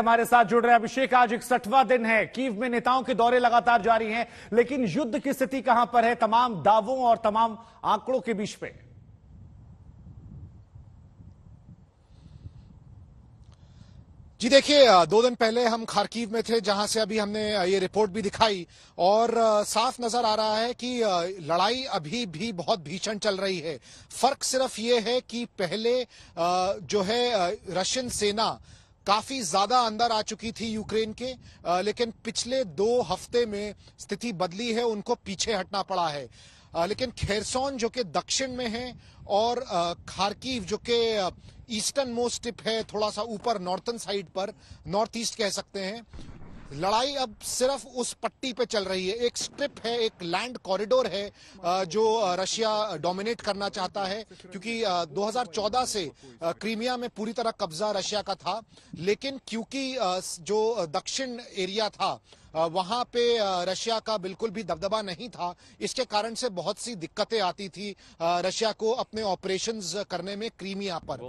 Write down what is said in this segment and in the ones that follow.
हमारे साथ जुड़ रहे अभिषेक आज इकसठवा दिन है कीव में नेताओं के दौरे लगातार जारी हैं लेकिन युद्ध की स्थिति कहां पर है तमाम दावों और तमाम आंकड़ों के बीच पे जी देखिए दो दिन पहले हम खारकीव में थे जहां से अभी हमने ये रिपोर्ट भी दिखाई और साफ नजर आ रहा है कि लड़ाई अभी भी बहुत भीषण चल रही है फर्क सिर्फ ये है कि पहले जो है रशियन सेना काफ़ी ज़्यादा अंदर आ चुकी थी यूक्रेन के आ, लेकिन पिछले दो हफ्ते में स्थिति बदली है उनको पीछे हटना पड़ा है आ, लेकिन खेरसौन जो कि दक्षिण में है और खारकीव जो कि ईस्टर्न मोस्ट टिप है थोड़ा सा ऊपर नॉर्थन साइड पर नॉर्थ ईस्ट कह सकते हैं लड़ाई अब सिर्फ उस पट्टी पे चल रही है एक स्ट्रिप है एक लैंड कॉरिडोर है जो रशिया डोमिनेट करना चाहता है क्योंकि 2014 से क्रीमिया में पूरी तरह कब्जा रशिया का था लेकिन क्योंकि जो दक्षिण एरिया था वहाँ पे रशिया का बिल्कुल भी दबदबा नहीं था इसके कारण से बहुत सी दिक्कतें आती थी रशिया को अपने ऑपरेशंस करने में क्रीमिया पर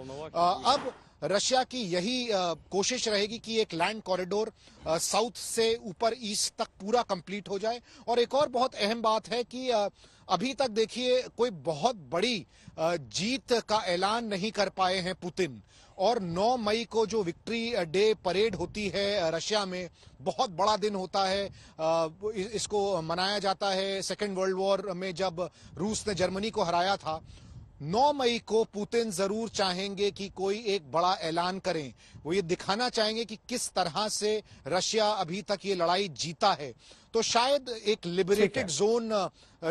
अब रशिया की यही कोशिश रहेगी कि एक लैंड कॉरिडोर साउथ से ऊपर ईस्ट तक पूरा कंप्लीट हो जाए और एक और बहुत अहम बात है कि अभी तक देखिए कोई बहुत बड़ी जीत का ऐलान नहीं कर पाए हैं पुतिन और 9 मई को जो विक्ट्री डे परेड होती है रशिया में बहुत बड़ा दिन होता है इसको मनाया जाता है सेकेंड वर्ल्ड वॉर में जब रूस ने जर्मनी को हराया था 9 मई को पुतिन जरूर चाहेंगे कि कोई एक बड़ा ऐलान करें वो ये दिखाना चाहेंगे कि किस तरह से रशिया अभी तक ये लड़ाई जीता है तो शायद एक लिबरेटेड जोन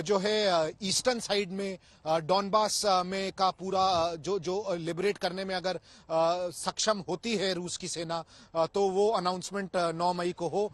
जो है ईस्टर्न साइड में डॉनबास में का पूरा जो जो लिबरेट करने में अगर सक्षम होती है रूस की सेना तो वो अनाउंसमेंट 9 मई को हो